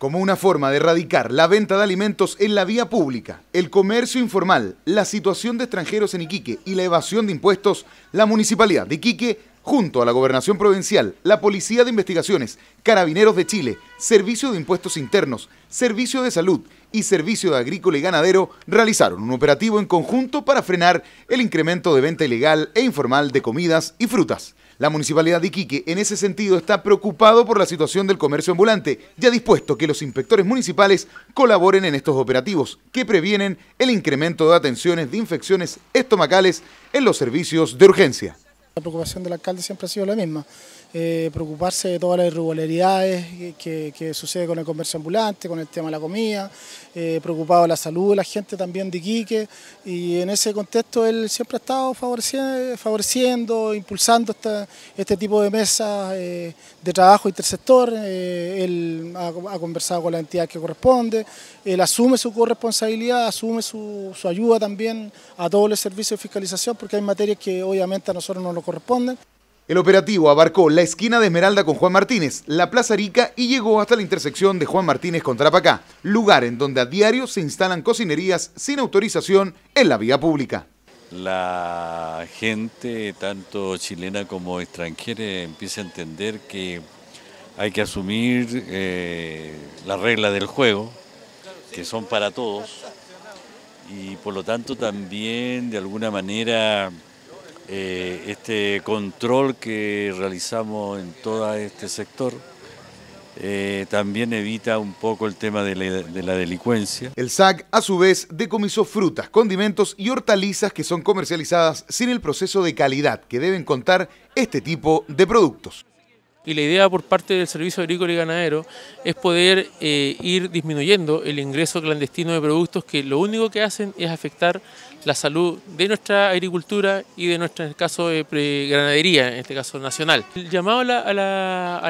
como una forma de erradicar la venta de alimentos en la vía pública, el comercio informal, la situación de extranjeros en Iquique y la evasión de impuestos, la Municipalidad de Iquique junto a la Gobernación Provincial, la Policía de Investigaciones, Carabineros de Chile, Servicio de Impuestos Internos, Servicio de Salud y Servicio de Agrícola y Ganadero, realizaron un operativo en conjunto para frenar el incremento de venta ilegal e informal de comidas y frutas. La Municipalidad de Iquique, en ese sentido, está preocupado por la situación del comercio ambulante y ha dispuesto que los inspectores municipales colaboren en estos operativos que previenen el incremento de atenciones de infecciones estomacales en los servicios de urgencia preocupación del alcalde siempre ha sido la misma, eh, preocuparse de todas las irregularidades que, sucede con el comercio ambulante, con el tema de la comida, eh, preocupado de la salud de la gente también de Quique y en ese contexto él siempre ha estado favoreciendo, impulsando este tipo de mesas eh, de trabajo intersector, él ha, conversado con la entidad que corresponde, él asume su corresponsabilidad, asume su, ayuda también a todos los servicios de fiscalización, porque hay materias que obviamente a nosotros no nos el operativo abarcó la esquina de Esmeralda con Juan Martínez, la Plaza Rica y llegó hasta la intersección de Juan Martínez con Trapacá, lugar en donde a diario se instalan cocinerías sin autorización en la vía pública. La gente, tanto chilena como extranjera, empieza a entender que hay que asumir eh, las reglas del juego, que son para todos, y por lo tanto también de alguna manera eh, este control que realizamos en todo este sector. Eh, también evita un poco el tema de la, delincuencia. El SAC, a su vez, decomisó frutas, condimentos y hortalizas que son comercializadas sin el proceso de calidad que deben contar este tipo de productos y la idea por parte del Servicio Agrícola y Ganadero es poder eh, ir disminuyendo el ingreso clandestino de productos que lo único que hacen es afectar la salud de nuestra agricultura y de nuestra, en caso de ganadería, en este caso nacional. El llamado a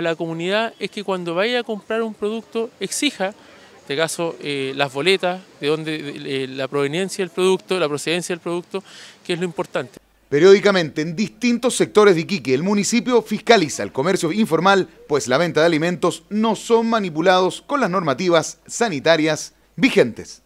la, comunidad es que cuando vaya a comprar un producto exija, en este caso, eh, las boletas, de donde eh, la proveniencia del producto, la procedencia del producto, que es lo importante. Periódicamente, en distintos sectores de Iquique, el municipio fiscaliza el comercio informal, pues la venta de alimentos no son manipulados con las normativas sanitarias vigentes.